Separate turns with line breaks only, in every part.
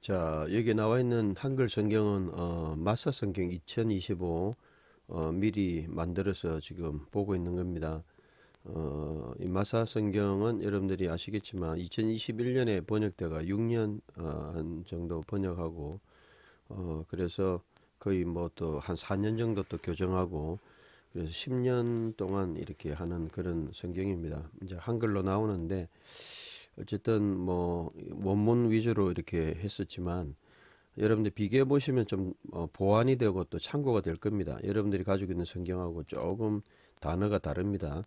자, 여기 나와 있는 한글 성경은 어, 마사 성경 2025 어, 미리 만들어서 지금 보고 있는 겁니다. 어, 이 마사 성경은 여러분들이 아시겠지만 2021년에 번역되가 6년 어, 한 정도 번역하고 어, 그래서 거의 뭐 또 한 4년 정도 또 교정하고 그래서 10년 동안 이렇게 하는 그런 성경입니다. 이제 한글로 나오는데 어쨌든 뭐 원문 위주로 이렇게 했었지만 여러분들 비교해 보시면 좀 어, 보완이 되고 또 참고가 될 겁니다. 여러분들이 가지고 있는 성경하고 조금 단어가 다릅니다.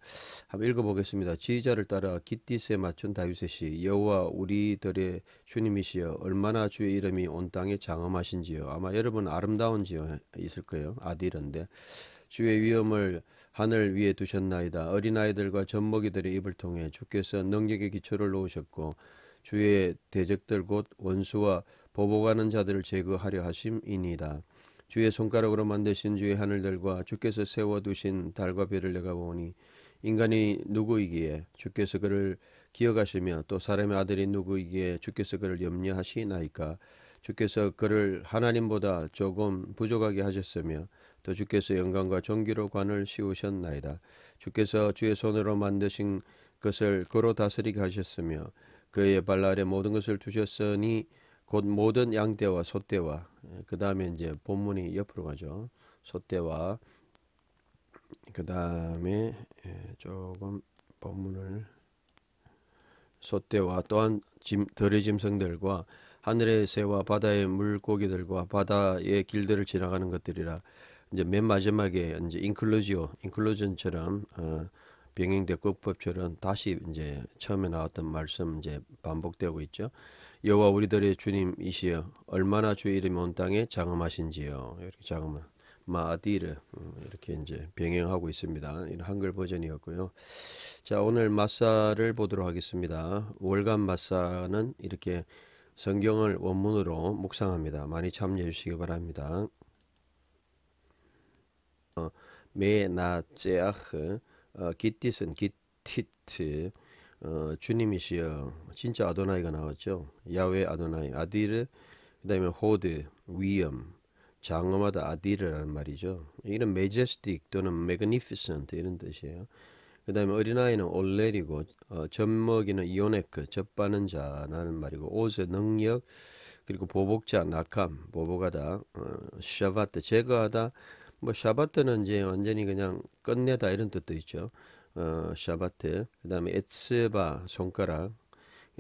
한번 읽어보겠습니다. 지휘자를 따라 깃디스에 맞춘 다윗의 시 여호와 우리들의 주님이시여 얼마나 주의 이름이 온 땅에 장엄하신지요. 아마 여러분 아름다운지요 있을 거예요. 아디런데 주의 위엄을 하늘 위에 두셨나이다. 어린아이들과 젖먹이들의 입을 통해 주께서 능력의 기초를 놓으셨고 주의 대적들 곧 원수와 보복하는 자들을 제거하려 하심이니이다. 주의 손가락으로 만드신 주의 하늘들과 주께서 세워두신 달과 별을 내가 보니 인간이 누구이기에 주께서 그를 기억하시며 또 사람의 아들이 누구이기에 주께서 그를 염려하시나이까 주께서 그를 하나님보다 조금 부족하게 하셨으며 또 주께서 영광과 존귀로 관을 씌우셨나이다. 주께서 주의 손으로 만드신 것을 그로 다스리게 하셨으며 그의 발 아래 모든 것을 두셨으니 곧 모든 양떼와 소떼와 그 다음에 이제 본문이 옆으로 가죠. 소떼와 그 다음에 예, 조금 본문을 소떼와 또한 짐, 들의 짐승들과 하늘의 새와 바다의 물고기들과 바다의 길들을 지나가는 것들이라 이제 맨 마지막에 이제 인클루지오, 인클루전처럼 어, 병행대국법처럼 다시 이제 처음에 나왔던 말씀 이제 반복되고 있죠. 여호와 우리들의 주님이시여 얼마나 주의 이름이 온 땅에 장엄하신지요. 이렇게 장엄 마디르 음, 이렇게 이제 병행하고 있습니다. 이런 한글 버전이었고요. 자 오늘 마사를 보도록 하겠습니다. 월간 마사는 이렇게 성경을 원문으로 묵상합니다. 많이 참여해 주시기 바랍니다. 메나제아흐 어, 어, 기티슨 기티트 어, 주님이시여 진짜 아도나이가 나왔죠 야외 아도나이 아디르 그 다음에 호드 위엄 장엄하다 아디르라는 말이죠 이런 m 제스틱 또는 m 그니피 i f 이런 뜻이에요 그 다음에 어린아이는 올레리고 어, 젖먹이는 이오네크 젖바는 자라는 말이고 옷의 능력 그리고 보복자 낙함 보복하다 어, 샤바트 제거하다 뭐 샤바트는 이제 완전히 그냥 끝내다 이런 뜻도 있죠. 어, 샤바트. 그다음에 에츠바 손가락.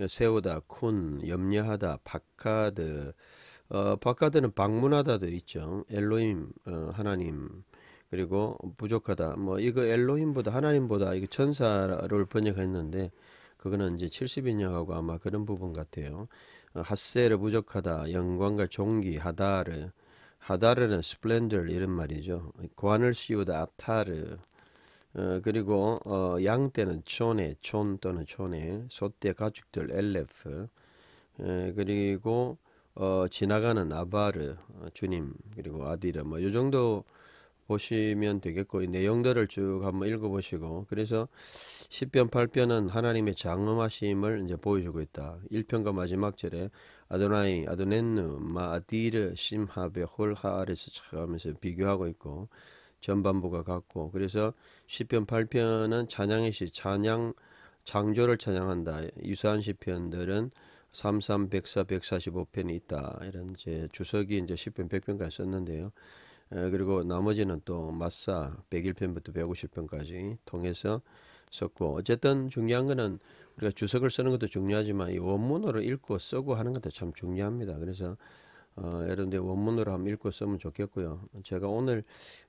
세우다, 쿤, 염려하다, 바카드. 어, 바카드는 방문하다도 있죠. 엘로임, 어, 하나님. 그리고 부족하다. 뭐 이거 엘로임보다 하나님보다 이거 천사를 번역했는데 그거는 이제 70인역하고 아마 그런 부분 같아요. 어, 핫세를 부족하다, 영광과 종기하다를 하다르는 스플렌더 이런 말이죠. 관을 씌우다 아타르 어, 그리고 어, 양떼는 촌에 촌 또는 촌에 소떼 가축들 엘레프 에, 어, 그리고 어, 지나가는 아바르 어, 주님 그리고 아디르 뭐 요 정도 보시면 되겠고 이 내용들을 쭉 한번 읽어보시고 그래서 10편 8편은 하나님의 장엄하심을 이제 보여주고 있다. 1편과 마지막 절에 아도나이 아도넨누 마아디르 심하베 홀하아레스 하면서 비교하고 있고 전반부가 같고 그래서 시편 8편은 찬양의 시 찬양 창조를 찬양한다. 유사한 시편들은 33, 104, 145편이 있다. 이런 이제 주석이 이제 시편 100편까지 썼는데요. 그리고 나머지는 또 마사 101편부터 150편까지 통해서 썼고 어쨌든 중요한 거는 우리가 주석을 쓰는 것도 중요하지만 이 원문으로 읽고 쓰고 하는 것도 참 중요합니다. 그래서 어, 여러분들 원문으로 한번 읽고 쓰면 좋겠고요. 제가 오늘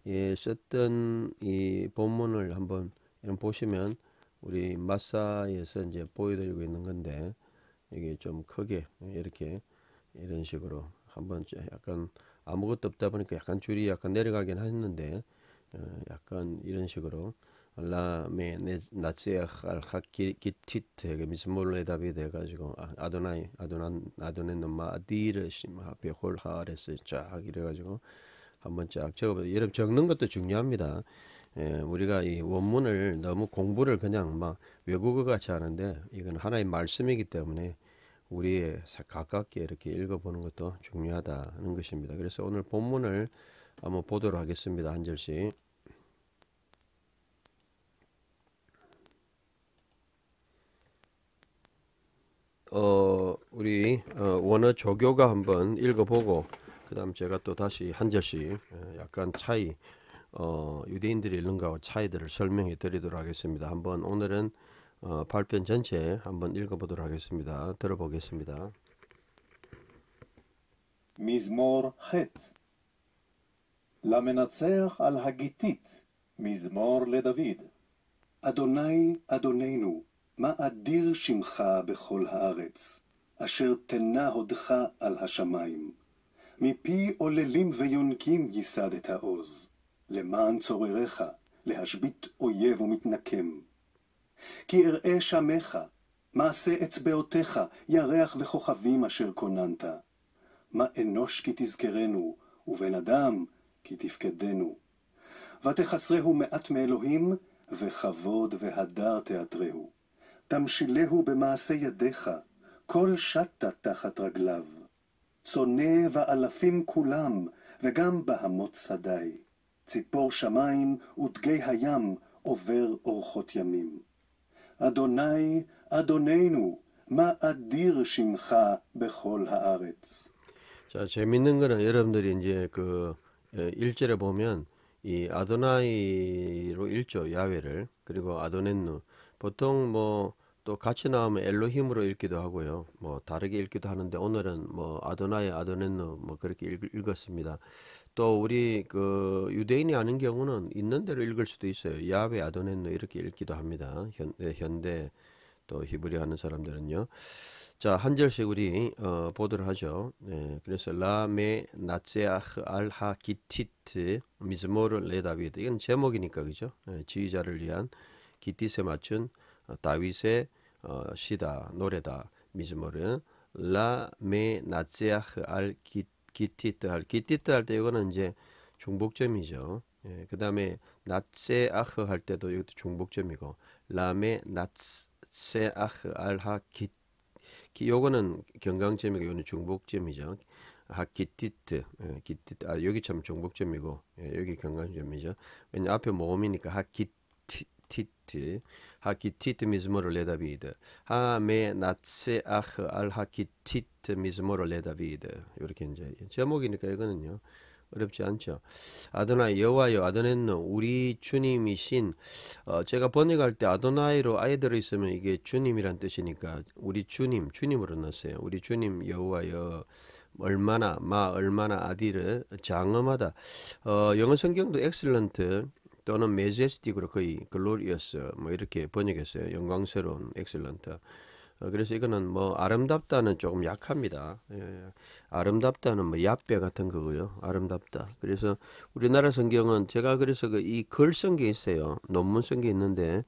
예, 썼던 이 본문을 한번 이런 보시면 우리 마사에서 이제 보여드리고 있는 건데 이게 좀 크게 이렇게 이런 식으로 한번 약간 아무것도 없다 보니까 약간 줄이 약간 내려가긴 했는데 어, 약간 이런 식으로 라메 네, 나치ях 알 하키티트 미스몰로 해답이 돼가지고 아, 아도나이 아도난 아도네 넘마 아디르 심하베 홀하레스 쫙 이래가지고 한번 쫙 적어보세요. 여러분 적는 것도 중요합니다. 예, 우리가 이 원문을 너무 공부를 그냥 막 외국어 같이 하는데 이건 하나의 말씀이기 때문에 우리 의 가깝게 이렇게 읽어보는 것도 중요하다는 것입니다. 그래서 오늘 본문을 한번 보도록 하겠습니다. 한 절씩. 어, 우리 어, 원어 조교가 한번 읽어보고 그 다음 제가 또 다시 한 절씩 어, 약간 차이 어, 유대인들이 읽는 거와 차이들을 설명해 드리도록 하겠습니다. 한번 오늘은 어, 8편 전체 한번 읽어보도록 하겠습니다. 들어보겠습니다. מזמור ח. למנצח על הגיתית, מזמור לדוד. אדוני, אדוננו, מה אדיר שמך בכל הארץ, אשר תנה הודך על השמיים. מפי עוללים ויונקים ייסדת עוז, למען צורריך, להשבית אויב ומתנקם. כי אראה שמך, מעשה אצבעותיך, ירח וכוכבים אשר כוננת. מה אנוש כי תזכרנו, ובן אדם כי תפקדנו. ותחסרהו מעט מאלוהים, וכבוד והדר תאתרהו. תמשילהו במעשה ידיך, כל שטה תחת רגליו. צונא ואלפים כולם, וגם בהמות שדי. ציפור שמים ודגי הים עובר אורחות ימים. אדוני, אדוננו, מה אדיר שמך בכל הארץ. 자, 재밌는 거는 여러분들이 이제 그 1절에 보면 이 아도나이로 읽죠. 야외를. 그리고 아도넨누. 보통 뭐 또 같이 나오면 엘로힘으로 읽기도 하고요. 뭐 다르게 읽기도 하는데 오늘은 뭐 아도나이 아도넨누 뭐 그렇게 읽, 었습니다 또 우리 그 유대인이 아는 경우는 있는 대로 읽을 수도 있어요. 야베 아도네노 이렇게 읽기도 합니다. 현, 네, 현대 또 히브리 하는 사람들은요. 자, 한 절씩 우리 어, 보도를 하죠. 네, 그래서 라메 나체아흐 알하 기티트 미즈모르 레다비드 이건 제목이니까 그죠? 네, 지휘자를 위한 기티스에 맞춘 어, 다윗의 어, 시다 노래다 미즈모르 라메 나체아흐 알 기티트 기티트할 기티트할 때 이거는 이제 중복점이죠. 예, 그 다음에 나세 아흐 할 때도 이것도 중복점이고 라메 나세 아흐 알하 기, 기 요거는 경강점이고 요는 거 중복점이죠. 하 기티트 예, 기티트 아 여기 참 중복점이고 예, 여기 경강점이죠. 왜냐 앞에 모음이니까 하 기티 트 티트 하키 티트 미즈모르 레 i 비드하메 나체 아흐 알 하키 티트 미즈모르 레 o 비드 d 이렇게 이제 제목이니까 이거는요 어렵지 않죠. 아도나 여호와여 아도네노 우리 주님이신 어, 제가 번역할 때 아도나이로 아예 들어 있으면 이게 주님이란 뜻이니까 우리 주님 주님으로 넣었어요. 우리 주님 여호와여 얼마나 마 얼마나 아디를 장엄하다. 어, 영어 성경도 엑셀런트 또는 majestic으로 거의 glorious 뭐 이렇게 번역했어요. 영광스러운 excellent. 어, 그래서 이거는 뭐 아름답다는 조금 약합니다. 예, 예. 아름답다는 뭐 야배 같은 거고요. 아름답다. 그래서 우리나라 성경은 제가 그래서 그 이글 성경 있어요. 논문 성경 있는데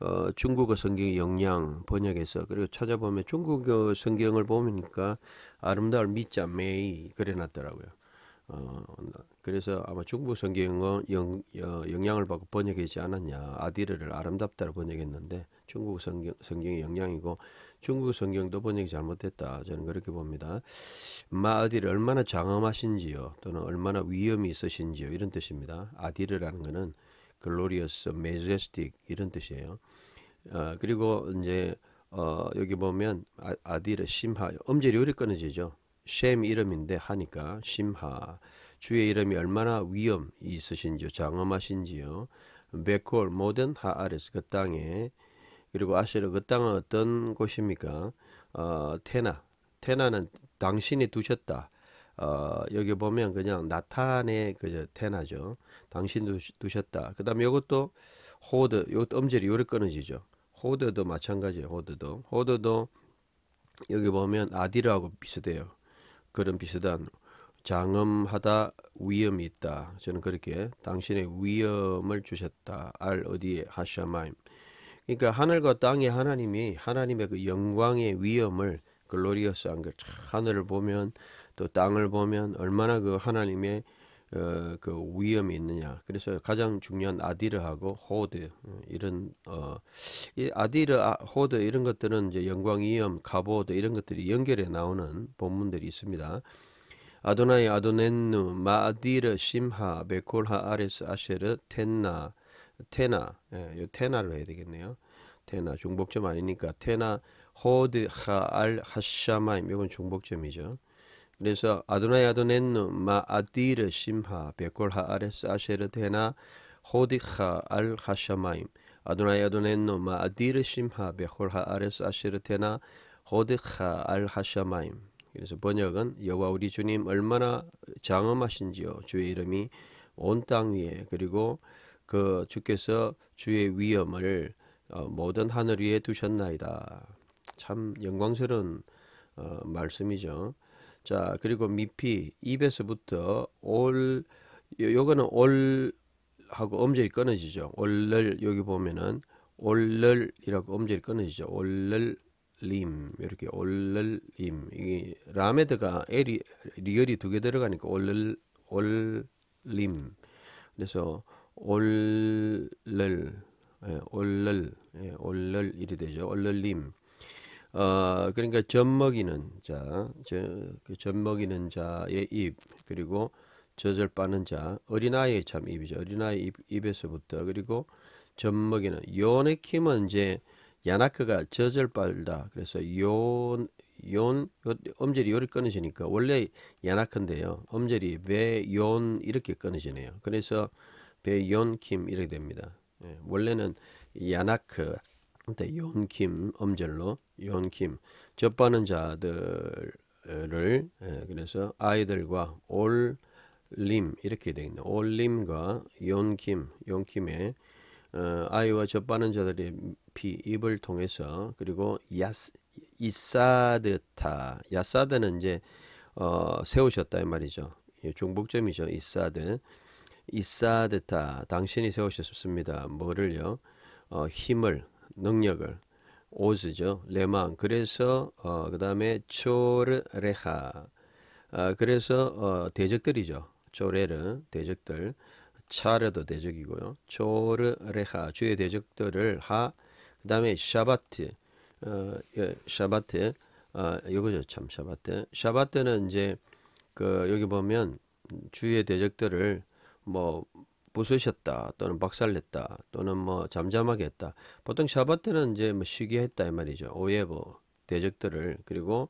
어, 중국어 성경 영양 번역해서 그리고 찾아보면 중국어 성경을 보니까 아름다울 미자 메이 그래놨더라고요 어, 그래서 아마 중국 성경은 영, 어, 영향을 받고 번역하지 않았냐. 아디르를 아름답다로 번역했는데 중국 성경, 성경의 영향이고 중국 성경도 번역이 잘못됐다. 저는 그렇게 봅니다. 마 아디를 얼마나 장엄하신지요. 또는 얼마나 위험이 있으신지요. 이런 뜻입니다. 아디르라는 것은 글로리어스, 메제스틱 이런 뜻이에요. 어, 그리고 이제 어, 여기 보면 아, 아디르 심하 엄지리 우리 끊어지죠. 셈 이름인데 하니까 심하 주의 이름이 얼마나 위엄 있으신지요 장엄하신지요 베콜 모든 하아레스 그 땅에 그리고 아시르 그 땅은 어떤 곳입니까 어, 테나 테나는 당신이 두셨다 어, 여기 보면 그냥 나타의 그저 테나죠 당신 두셨다 그 다음에 이것도 호드 요엄지음요리 끊어지죠 호드도 마찬가지예요 호드도 호드도 여기 보면 아디라하고 비슷해요 그런 비슷한 장엄하다 위엄이 있다. 저는 그렇게 당신의 위엄을 주셨다. 알 어디에 하샤마임. 그러니까 하늘과 땅의 하나님이 하나님의 그 영광의 위엄을 글로리어스한 걸 하늘을 보면 또 땅을 보면 얼마나 그 하나님의 어, 그위엄이 있느냐. 그래서 가장 중요한 아디르하고 호드 어, 이런 어, 이 아디르, 아, 호드 이런 것들은 이제 영광 위엄 가보드 이런 것들이 연결해 나오는 본문들이 있습니다. 아도나이 아도넨누 마아디르 심하 베콜하 아레스 아셰르 텐나 테나 예, 테나로 해야 되겠네요. 테나 중복점 아니니까 테나 호드 하알 하샤마임 이건 중복점이죠. 그래서 아도나이 아도넨누 마아디르 심하 베콜하 아레스 아셰르 테나 호드 하알 하샤마임 아도나이 아도넨누 마아디르 심하 베콜하 아레스 아셰르 테나 호드 하알 하샤마임 그래서 번역은 여호와 우리 주님 얼마나 장엄하신지요 주의 이름이 온 땅 위에 그리고 그 주께서 주의 위엄을 어, 모든 하늘 위에 두셨나이다. 참 영광스러운 어, 말씀이죠. 자 그리고 미피 입에서부터 올 요거는 올 하고 엄절이 끊어지죠. 올를 여기 보면은 올를이라고 엄절이 끊어지죠. 올를 림 이렇게 올를림 이게 라메드가 에리 리얼이 두 개 들어가니까 올를 올림 그래서 올를 예, 올를 예, 올를 이리 되죠 올를림 어, 그러니까 젖먹이는 자, 저, 그 젖먹이는 자의 입, 그리고 젖을 빠는 자, 어린아이의 참 입이죠. 어린아이 입, 입에서부터, 그리고 젖먹이는, 요네킴은 이제, 야나크가 젖을 빨다 그래서 요, 온, 요, 엄절이 요리 끊어지니까 원래 야나크인데요. 엄절이 베온 이렇게 끊어지네요. 그래서 베온킴 이렇게 됩니다. 예, 원래는 야나크 한 요온킴 엄절로 요온킴 접하는 자들을 예, 그래서 아이들과 올림 이렇게 되어 있요 올림과 요온킴 요온킴의 어, 아이와 접하는 자들이 높이 입을 통해서 그리고 야스, 이사드타 야사드는 이제 어, 세우셨다 이 말이죠. 중복점이죠 이사드 이사드타 당신이 세우셨습니다. 뭐를요? 어, 힘을 능력을 오즈죠. 레망 그래서 어, 그 다음에 초르레하 어, 그래서 어, 대적들이죠. 조레르 대적들 차르도 대적이고요. 초르레하 주의 대적들을 하그 다음에 샤바트 어, 예, 샤바트 아, 이거죠 참 샤바트 샤바트는 이제 그 여기 보면 주위의 대적들을 뭐 부수셨다 또는 박살냈다 또는 뭐 잠잠하게 했다 보통 샤바트는 이제 뭐 쉬게 했다 이 말이죠 오예보 대적들을 그리고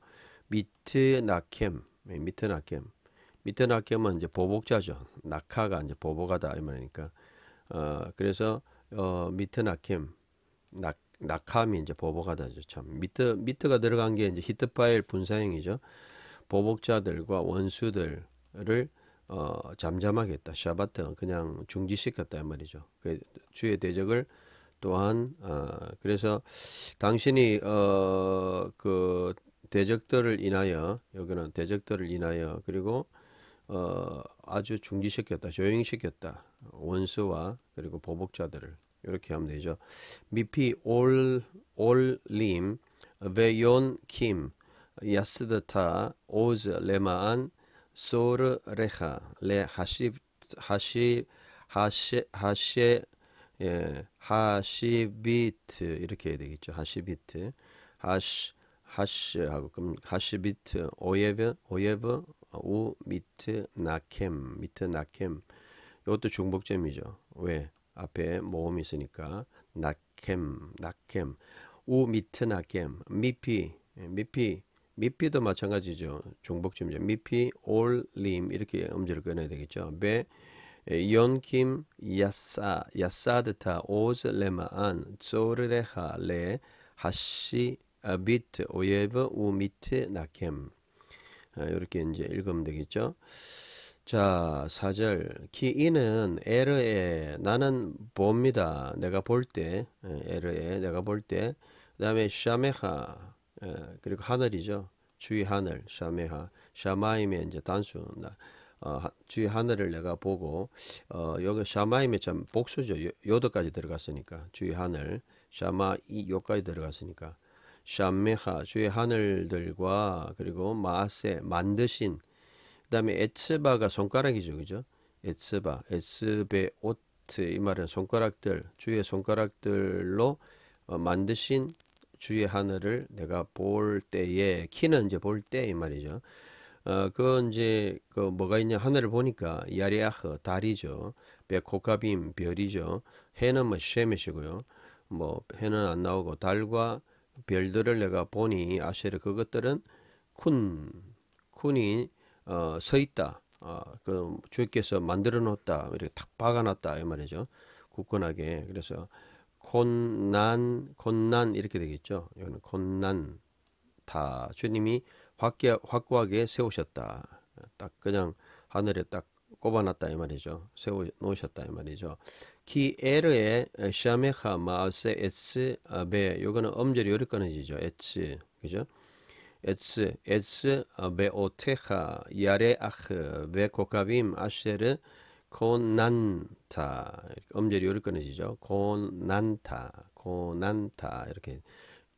미트 예, 나켐 미트 나켐 미트 나켐은 이제 보복자죠 낙하가 이제 보복하다 이 말이니까 어 그래서 어 미트 나켐 낙, 낙함이 이제 보복하 다죠 참. 미트, 미트가 들어간 게 이제 히트 파일 분사형이죠. 보복자들과 원수들을 어, 잠잠하게 했다. 샤바트 그냥 중지시켰다 이 말이죠. 그 주의 대적을 또한 어, 그래서 당신이 어, 그 대적들을 인하여 여기는 대적들을 인하여 그리고 어, 아주 중지시켰다. 조용 시켰다. 원수와 그리고 보복자들을 이렇게 하면 되죠. 미피 올 올림 베온 킴 야스드타 오즈 레마안 소르 레하 레 하십 하시 하시 하시 예 하시비트 이렇게 해야 되겠죠. 하시비트 하시 하시 하고 그럼 하시비트 오예브 오예브 우 미트 나캠 미트 나캠 이것도 중복점이죠. 왜 앞에 모음이 있으니까 낙캠, 낙캠, 우 미트 낙캠, 미피, 예, 미피, 미피도 마찬가지죠. 중복점이죠. 미피, 올림 이렇게 음절을 꺼내야 되겠죠. 배, 예, 연킴, 야싸, 야싸드타, 오즈 레마안, 쪼르레하, 레, 하시, 아, 비트, 오예브, 우 미트 낙캠 이렇게 아, 이제 읽으면 되겠죠. 자, 4절. 기이는 에르에 나는 봅니다. 내가 볼 때. 예, 에르에 내가 볼 때. 그다음에 샤메하. 예, 그리고 하늘이죠. 주의 하늘. 샤메하. 샤마임의 이제 단순. 어, 주의 하늘을 내가 보고 어, 여기 샤마임의 참 복수죠. 요도까지 들어갔으니까. 주의 하늘. 샤마 이 요까지 들어갔으니까. 샤메하 주의 하늘들과 그리고 마세 만드신 그 다음에 에츠바가 손가락이죠. 그죠? 에츠바, 에스베오트 이 말은 손가락들, 주의 손가락들로 어, 만드신 주의 하늘을 내가 볼 때에 키는 이제 볼 때 이 말이죠. 어, 그건 이제 그 뭐가 있냐 하늘을 보니까 야리아흐 달이죠. 베코카빔 별이죠. 해는 뭐쉐멧시고요뭐 해는 안 나오고 달과 별들을 내가 보니 아시르 그것들은 쿤 쿤이 어, 서 있다. 어, 그 주께서 만들어 놓았다. 이렇게 탁 박아 놨다. 이 말이죠. 굳건하게. 그래서 곤난 곤난 이렇게 되겠죠. 이거는 곤난 다 주님이 확게, 확고하게 세우셨다. 딱 그냥 하늘에 딱 꼽아놨다 이 말이죠. 세워 놓으셨다 이 말이죠. 키 에르의 샤메카 마우세 에츠 아베 요거는 엄절이 요리 끊어지죠. 에츠 그죠? עץ, עץ באותיך ירח וכוכבים אשר 고난타 엄절이를 끊으시죠. 고난타 고난타 이렇게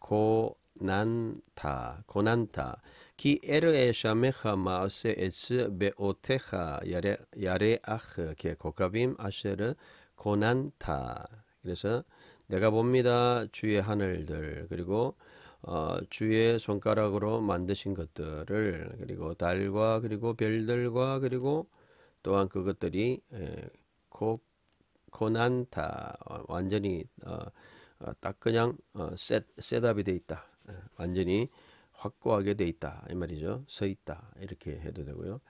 고난타 고난타 기 에르에샤 메하 마세 에스 베오테하 야레 야레아흐 게 고카빔 아셰르 고난타 그래서 내가 봅니다 주의 하늘들 그리고 어, 주의 손가락으로 만드신 것들을 그리고 달과 그리고 별들과 그리고 또한 그것들이 에, 예, 고, 고난타 어, 완전히 어, 어, 딱 그냥 어, 셋, 셋업이 돼 있다 예, 완전히 확고하게 돼 있다 이 말이죠 서 있다 이렇게 해도 되고요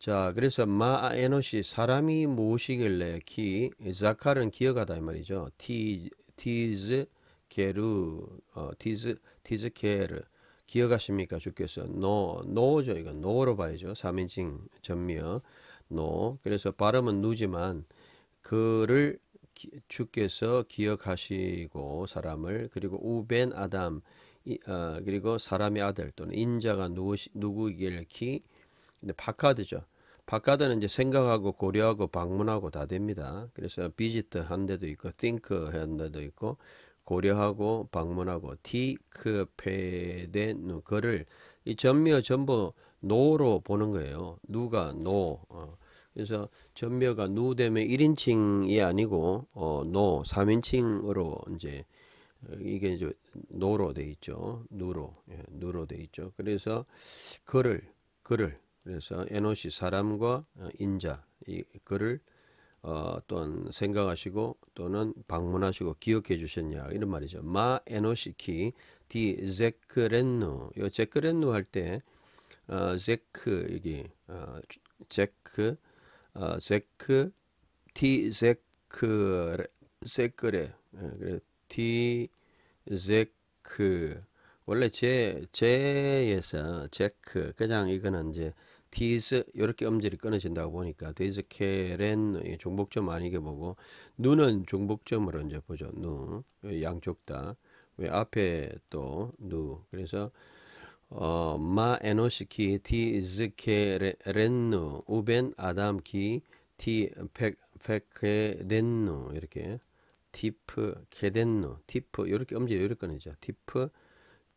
자 그래서 마 에노시 사람이 무엇이길래 기 자칼은 기억하다 이 말이죠 티 티즈 게르 어, 디즈 디즈 게르 기억하십니까 주께서 노 노죠 이건 노로 봐야죠 3인칭 전미어 노 그래서 발음은 누지만 그를 기, 주께서 기억하시고 사람을 그리고 우벤 아담 이, 어, 그리고 사람의 아들 또는 인자가 누구시, 누구이길키 근데 바카드죠 바카드는 이제 생각하고 고려하고 방문하고 다 됩니다 그래서 비지트 한 데도 있고 t 크한 데도 있고 고려하고 방문하고 디크페데 누그를 이전묘 전부 노로 보는 거예요. 누가 노. 어. 그래서 전묘가누 되면 1인칭이 아니고 어, 노 3인칭으로 이제 어, 이게 이제 노로 돼 있죠. 누로. 예, 누로 돼 있죠. 그래서 그를 그를 그래서 에노시 사람과 어, 인자 이 그를 어, 또한 생각하시고 또는 방문하시고 기억해 주셨냐 이런 말이죠. 마 에노시키 디 제크렌노 요 제크렌노 할 때 어, 제크 여기 어, 제크 어, 제크 티 제크 제크레 예, 그래 티 제크 원래 제 제에서 제크 그냥 이거는 이제 디즈 이렇게 음절이 끊어진다고 보니까 디즈 캐렌 종복점 아니게 보고 눈은 종복점으로 이제 보죠. 누 양쪽 다. 왜 앞에 또 누. 그래서 어, 마 에노시키 디즈 캐렌누 우벤 아담키 티페케덴노 이렇게 티프 케덴노 티프 이렇게 음질 이렇게 끊어져. 티프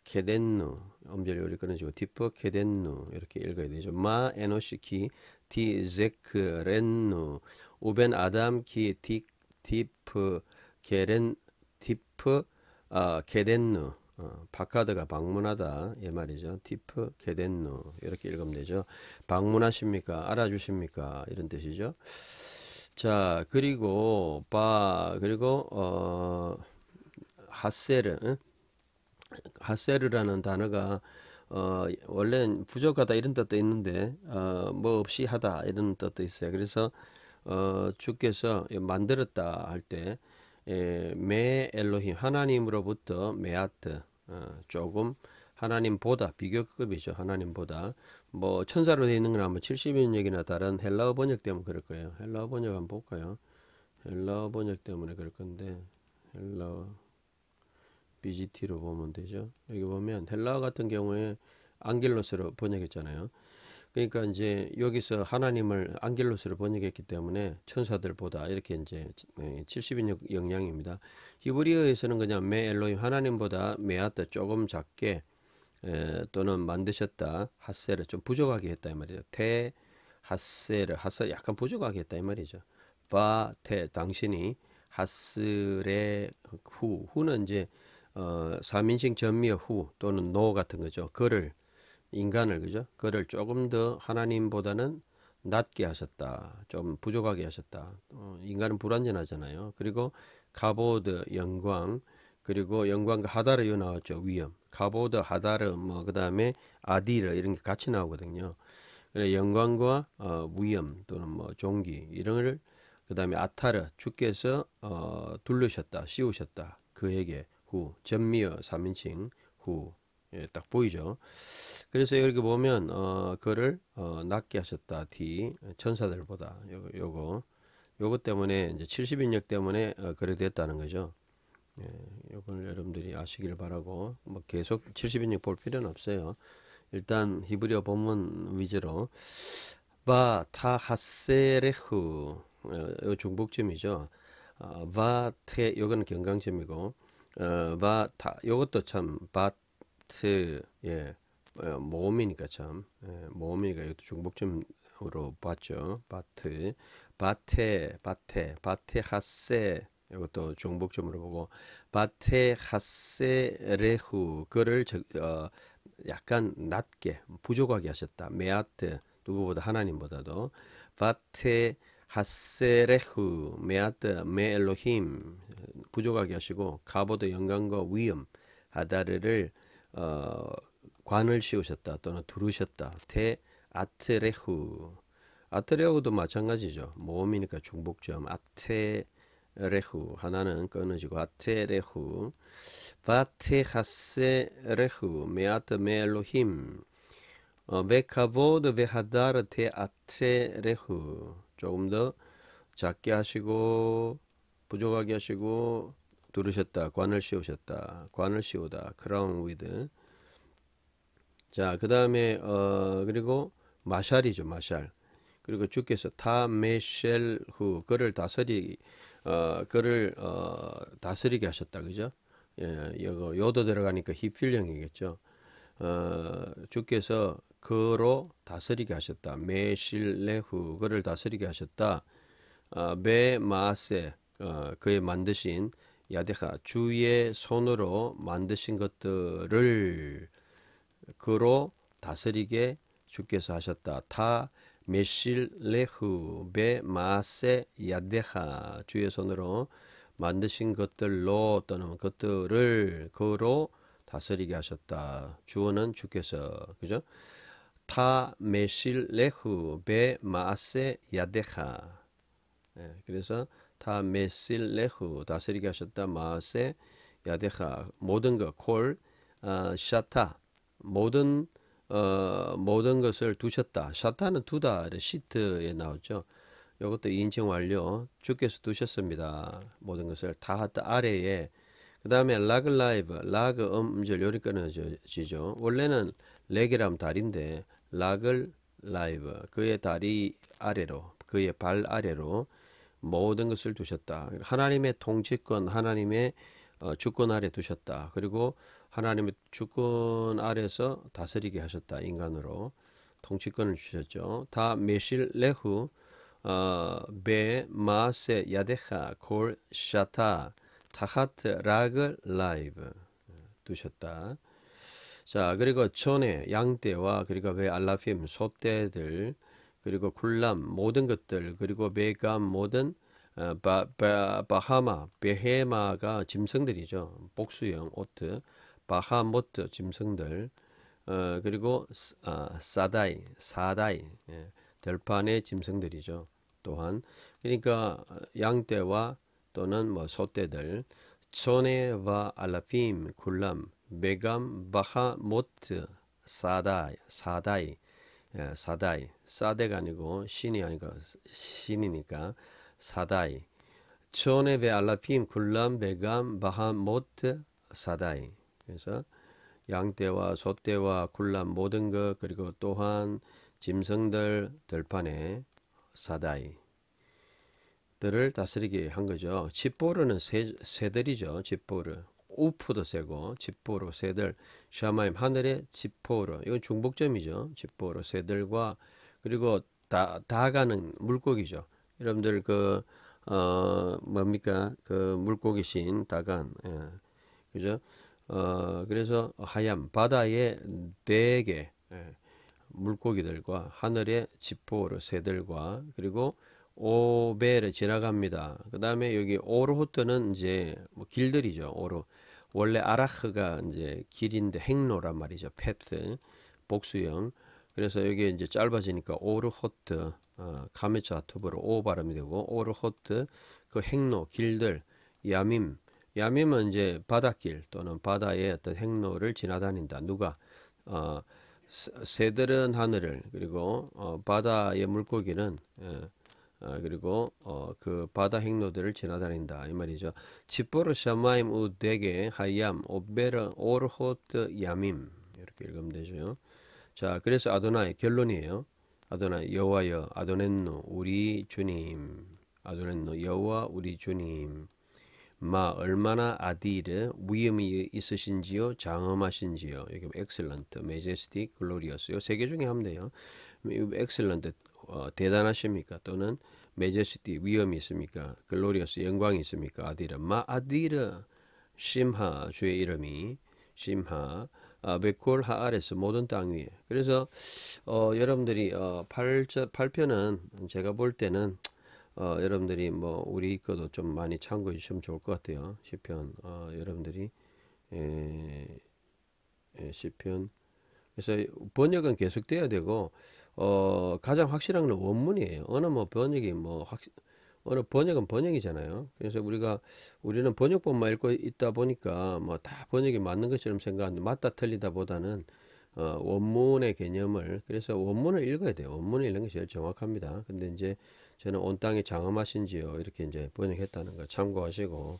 케덴누 엄절이 우리 끊어지고 디퍼 케덴누 이렇게 읽어야 되죠. 마 에노시키 디제크렌누 우벤 아담키 디 디프 케렌 디프 아케덴누 어, 어, 바카드가 방문하다 예 말이죠. 디프 케덴누 이렇게 읽으면 되죠. 방문하십니까? 알아주십니까? 이런 뜻이죠. 자 그리고 바 그리고 어 하세르 응? 하세르라는 단어가 어 원래 부족하다 이런 뜻도 있는데 어뭐 없이 하다 이런 뜻도 있어요. 그래서 어 주께서 만들었다 할 때메 예, 엘로힘 하나님으로부터 메아트 어, 조금 하나님보다 비교급이죠. 하나님보다 뭐 천사로 되어 있는 건 아마 70인역이나 다른 헬라어 번역 때문에 그럴 거예요. 헬라어 번역 한번 볼까요? 헬라어 번역 때문에 그럴 건데 헬라어 BGT로 보면 되죠. 여기 보면 헬라 같은 경우에 안겔로스로 번역했잖아요. 그러니까 이제 여기서 하나님을 안겔로스로 번역했기 때문에 천사들보다 이렇게 이제 70인역 영향입니다. 히브리어에서는 그냥 메 엘로임 하나님보다 메아트 조금 작게 에, 또는 만드셨다 하세를 좀 부족하게 했다 이 말이죠. 테 하세를 하세 약간 부족하게 했다 이 말이죠. 바테 당신이 하스레 후 후는 이제 어, 3인칭 전미역 후 또는 노 같은 거죠. 그를 인간을 그죠? 그를 조금 더 하나님보다는 낮게 하셨다. 좀 부족하게 하셨다. 어, 인간은 불완전하잖아요. 그리고 가보드 영광 그리고 영광과 하다르요 나왔죠. 위엄. 가보드 하다르 뭐 그다음에 아디르 이런 게 같이 나오거든요. 그래 영광과 어, 위엄 또는 뭐 종기 이런 걸그 다음에 아타르 주께서 어, 둘르셨다 씌우셨다 그에게 후 전미어 3인칭 후 예, 딱 보이죠. 그래서 이렇게 보면 어, 그를 어, 낮게 하셨다. 뒤 천사들보다 요, 요거 요거 때문에 이제 70인역 때문에 어, 그래 됐다는 거죠. 예, 요걸 여러분들이 아시길 바라고 뭐 계속 70인역 볼 필요는 없어요. 일단 히브리어 본문 위주로 바 타하세레흐 어, 요 중복점이죠. 아, 어, 바테 요거는 경강점이고 어, 바타 요것도 참 바트 예 어, 모음이니까 참 예, 모음이니까 이것도 중복점으로 봤죠 바트 바테 바테 바테 하세 이것도 중복점으로 보고 바테 하세 레후 그를 저, 어, 약간 낮게 부족하게 하셨다 메아트 누구보다 하나님보다도 바테 하세레후 메아트 메엘로힘 부족하게 하시고 가보드 영광과 위엄 하다르를 어, 관을 씌우셨다 또는 두르셨다 테 아트레후 아트레후도 마찬가지죠 모음이니까 중복점 아테레후 하나는 끊어지고 아테레후 바테 하세레후 메아트 메엘로힘 어, 베카보드 베하다르 테 아테레후 조금 더 작게 하시고 부족하게 하시고 두르셨다 관을 씌우셨다 관을 씌우다 크라운 위드 자그 다음에 어 그리고 마샬이죠 마샬 그리고 주께서 타메셸후 그를 다스리 어 그를 어 다스리게 하셨다 그죠 예 이거 요도 들어가니까 히필령이겠죠 어 주께서 그로 다스리게 하셨다. 메실레후 그를 다스리게 하셨다. 아, 어, 메마세 어, 그의 만드신 야데카 주의 손으로 만드신 것들을 그로 다스리게 주께서 하셨다. 다 메실레후 베마세 야데카 주의 손으로 만드신 것들로 또는 것들을 그로 다스리게 하셨다. 주어는 주께서 그죠? 타 메실 레후 베 마세 야데하 예, 그래서 타 메실 레후 다스리게 하셨다 마세 야데하 모든 것콜 어, 아, 샤타 모든 어, 모든 것을 두셨다 샤타는 두다 시트에 나오죠 이것도 인증 완료 주께서 두셨습니다 모든 것을 다 하다 아래에 그 다음에 락 라이브 락 음절 요리 끊어지죠 원래는 레게람 달인데 락을 라이브 그의 다리 아래로 그의 발 아래로 모든 것을 두셨다. 하나님의 통치권 하나님의 어, 주권 아래 두셨다. 그리고 하나님의 주권 아래서 다스리게 하셨다. 인간으로 통치권을 주셨죠. 다 메실 레후 어, 베 마세 야데하 콜 샤타 타하트 락을 라이브 어, 두셨다. 자 그리고 전에 양떼와 그리고 왜 알라핌 소떼들 그리고 굴람 모든 것들 그리고 메감 모든 어, 바, 바, 바하마 베헤마가 짐승들이죠 복수형 오트 바하모트 짐승들 어, 그리고 어, 사다이 사다이 예, 델판의 짐승들이죠 또한 그러니까 양떼와 또는 뭐 소떼들 초네와 알라핌 굴람 메감 바하모트 사다이 사다이 사다이 사대가 아니고 신이 아니고 신이니까 사다이 촌에 베 알라핌 굴람 메감 바하모트 사다이 그래서 양떼와 소떼와 굴람 모든 것 그리고 또한 짐승들 들판에 사다이 들을 다스리게 한 거죠. 집보르는 새, 새들이죠. 집보르 우프도 세고 지포로 새들 샤마임 하늘의 지포로 이건 중복점이죠. 지포로 새들과 그리고 다 다가는 물고기죠. 여러분들 그 어, 뭡니까 그 물고기신 다간 예. 그죠? 어, 그래서 하얀 바다의 네개 예. 물고기들과 하늘의 지포로 새들과 그리고 오베를 지나갑니다. 그 다음에 여기 오르호트는 이제 뭐 길들이죠. 오르 원래 아라크가 이제 길인데 행로란 말이죠. 페트 복수형. 그래서 여기 이제 짧아지니까 오르호트 어, 가메차 투브로오 발음이 되고 오르호트 그 행로 길들 야밈 야밈은 이제 바닷길 또는 바다의 어떤 행로를 지나다닌다. 누가 어, 새들은 하늘을 그리고 어, 바다의 물고기는 어, 아, 그리고 어, 그 바다 행로들을 지나다닌다 이 말이죠. 치포르 샤마임 우 데게 하얌 오베르 오르호트 야밈 이렇게 읽으면 되죠. 자 그래서 아도나의 결론이에요. 아도나 여호와여 아도넨노 우리 주님 아도넨노 여호와 우리 주님 마 얼마나 아디르 위엄이 있으신지요 장엄하신지요 여기 엑셀런트, 메제스틱, 글로리어스요 세 개 중에 하면 돼요. 엑셀런트 어, 대단하십니까? 또는 메제시티 위엄이 있습니까? 글로리어스 영광이 있습니까? 아디르마아디르 심하 주의 이름이 심하 아, 베콜 하아레스 모든 땅 위에 그래서 어, 여러분들이 어, 8, 8편은 제가 볼 때는 어, 여러분들이 뭐 우리 것도 좀 많이 참고해 주시면 좋을 것 같아요. 시편 어, 여러분들이 에, 에, 시편 그래서 번역은 계속돼야 되고 어, 가장 확실한 건 원문이에요. 어느 뭐 번역이 뭐 확, 어느 번역은 번역이잖아요. 그래서 우리가 우리는 번역본만 읽고 있다 보니까 뭐 다 번역이 맞는 것처럼 생각하는데 맞다 틀리다 보다는 어, 원문의 개념을 그래서 원문을 읽어야 돼요. 원문을 읽는 것이 제일 정확합니다. 근데 이제 저는 온 땅이 장엄하신지요 이렇게 이제 번역했다는 거 참고하시고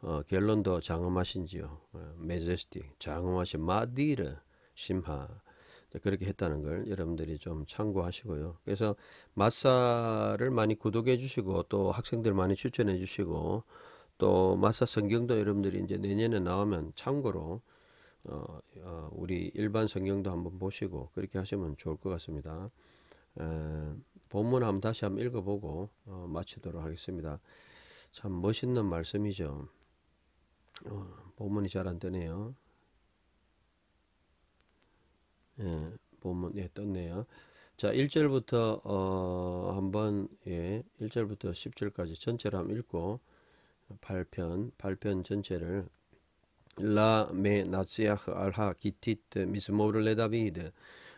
어, 결론도 장엄하신지요. 어, 메 a 스 e 장엄하신 마디르 심하 그렇게 했다는 걸 여러분들이 좀 참고하시고요. 그래서 마사를 많이 구독해 주시고 또 학생들 많이 추천해 주시고 또 마사 성경도 여러분들이 이제 내년에 나오면 참고로 어, 어, 우리 일반 성경도 한번 보시고 그렇게 하시면 좋을 것 같습니다. 에, 본문 한번 다시 한번 읽어보고 어, 마치도록 하겠습니다. 참 멋있는 말씀이죠. 어, 본문이 잘안되네요 예, 보면 예, 떴네요. 자, 1절부터 어, 한번 예, 1절부터 10절까지 전체를 한번 읽고 8편, 8편 전체를 라메나스야흐 알하 기티트 미스모르 레다비드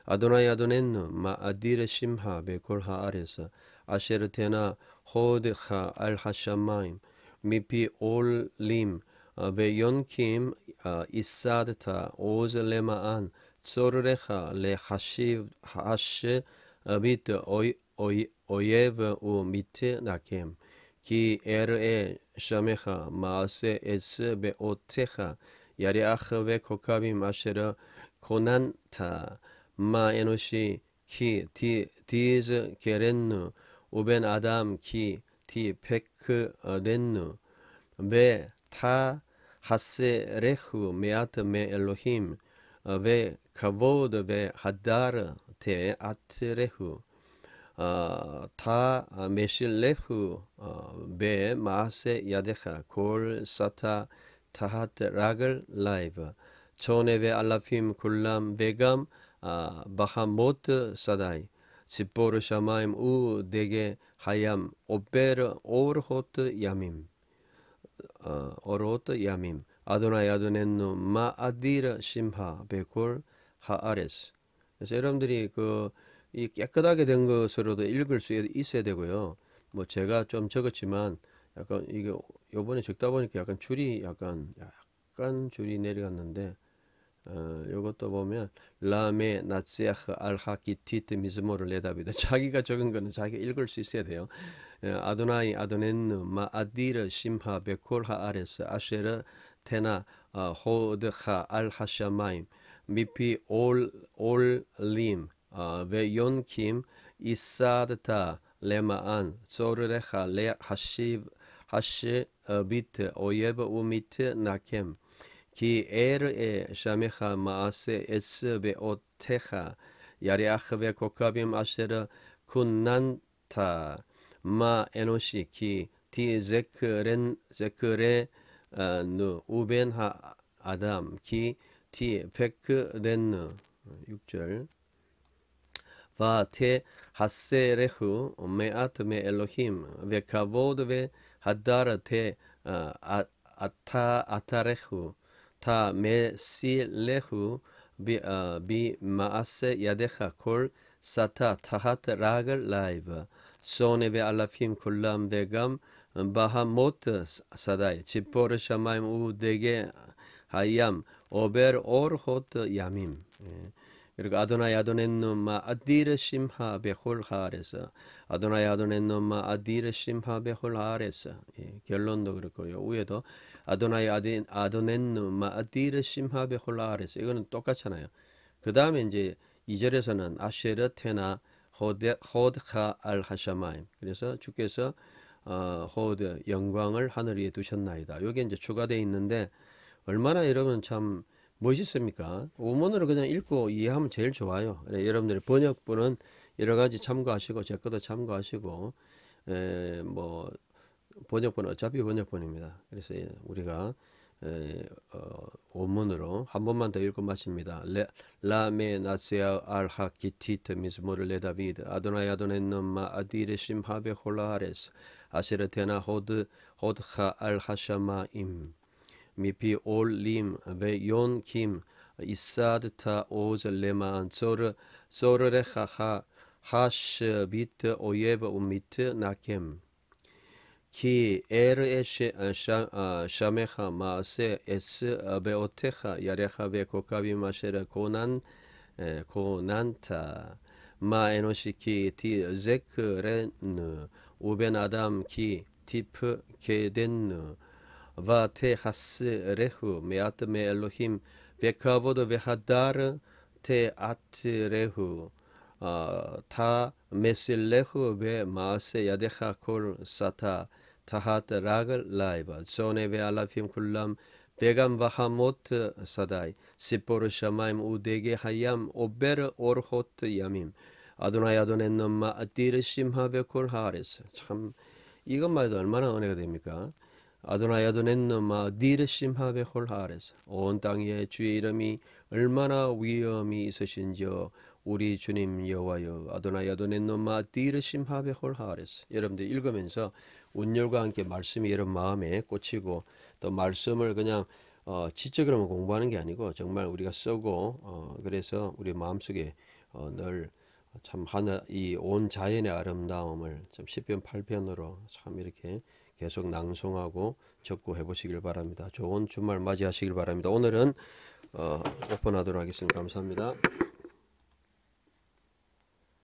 아도나이 아도넨누 마아디르 심하 베콜하 아레서 아셰르테나 호드하 알하샤마임 미피 올림 어, 베 연킴 아, 이사드타 오즈레마안 צורך להשיב האש עמית אויב ומתנקם. כי אראה שמך מעשה עץ באותיך ירח וכוכבים אשר כוננת. מה אנושי כי תזכרנו ובין אדם כי תפקדנו. ותחסרך מעט מאלוהים ve kavod ve hadar te atzerehu ta meshillehu be maase yadecha kol sata tahat ragel laiv chone ve alafim kulam vegam bahamot sadai ציפור שמיים ודגה הים, עובר אורחות ימים. 어롯 로 야밈 아도나 야도넨누 마 아디르 심하 베콜 하아레스 그래서 여러분들이 그 이 깨끗하게 된 것으로도 읽을 수 있어야 되고요 뭐 제가 좀 적었지만 약간 이게 요번에 적다 보니까 약간 줄이 약간 약간 줄이 내려갔는데 어, 요것도 보면 라메 나츠야흐 알하키티트 미즈모를 내다비다 자기가 적은 거는 자기가 읽을 수 있어야 돼요 아도나이 아도넨누 마 아디르 심하 베콜 하아레스 아셰르 테나 호드하 알하샤마임 미피 이사드타 레마안 ויונקים 레 למען 하시 비트 오예브 우미트 나켐 כי אראה שמך מעשה עץ באותיך, ירח וכוכבים אשר כוננת 마 에노시 키디 제크렌 제크레 어, 누 우벤 하 아담 키디 베크덴누 6절 바테 하세레후 메아트 메 엘로힘 베카보드 베 하다르테 어, 아, 아타 아타레후 타 메실레후 어, 비 마아세 야데하 콜 사타 타하트 라글 라이브 soneve alafim kulam vegam bahamot saday tzipor shamayim udege h a y a 오벨 오르호트 야밈 그리고 아도나이 아도넨노마 아디르 심하 베홀 하아레서 아도나이 아도넨노마 아디르 심하 베홀 하아서 예, 결론도 그렇고요 위에도 아도나이 아디, 아도넨노마 아디르 심하 베홀 하아레서 이거는 똑같잖아요 그 다음에 이제 2절에서는 아쉐르 테나 호드하 알 하샤마임. 그래서 주께서 어, 호드 영광을 하늘 위에 두셨나이다. 요게 이제 추가되어 있는데 얼마나 여러분 참 멋있습니까? 원문으로 그냥 읽고 이해하면 제일 좋아요. 그래, 네, 여러분들이 번역본은 여러 가지 참고하시고 제 것도 참고하시고 에, 뭐번역본 어차피 번역본입니다. 그래서 예, 우리가 에, 어, 원문으로 한 번만 더 읽고 마칩니다. 라메 나세아 알하 기티트 미스모르 레다비드 아도나이 아도네 넘마 아디레 심하베 홀라하레스 아시르테나 호드 호드하 알하샤마임 미피 올림 베욘킴 이사드타 오즈 레마안 소르 소르레하하 하시 비트 오예브 우미트 나켐 כי אראה אה, שמך מעשה אה, באותיך ירח וכוכבים אשר כוננת. אה, מה אנושי כי תזכרנו, ובן אדם כי תפקדנו. ותחסרהו מעט מאלוהים, וכבוד והדר תעטרהו. 어, 다 메실레후베 마세 야데하 콜 사타 타하트 락을 라이바 존에베 알라핌 쿨람 베감 바하모트 사다이 시포르 샤마임 우데게 하얌 오베르 오르호트 야밈 아도나이 아도네넘마 아티르 심하베 콜 하레스 참 이것만 해도 얼마나 은혜가 됩니까? 아도나이 아도네넘마 디르 심하베 콜 하레스 온 땅에 주의 이름이 얼마나 위엄이 있으신지요 우리 주님 여호와여 아도나이 도네노마 디르심 네 하베 홀하레스 여러분들 읽으면서 운율과 함께 말씀이 여러분 마음에 꽂히고 또 말씀을 그냥 어, 지적으로만 공부하는 게 아니고 정말 우리가 쓰고 어, 그래서 우리 마음속에 어, 늘참 하나 이 온 자연의 아름다움을 참 10편 8편으로 참 이렇게 계속 낭송하고 적고해 보시길 바랍니다. 좋은 주말 맞이하시길 바랍니다. 오늘은 어, 오픈하도록 하겠습니다. 감사합니다.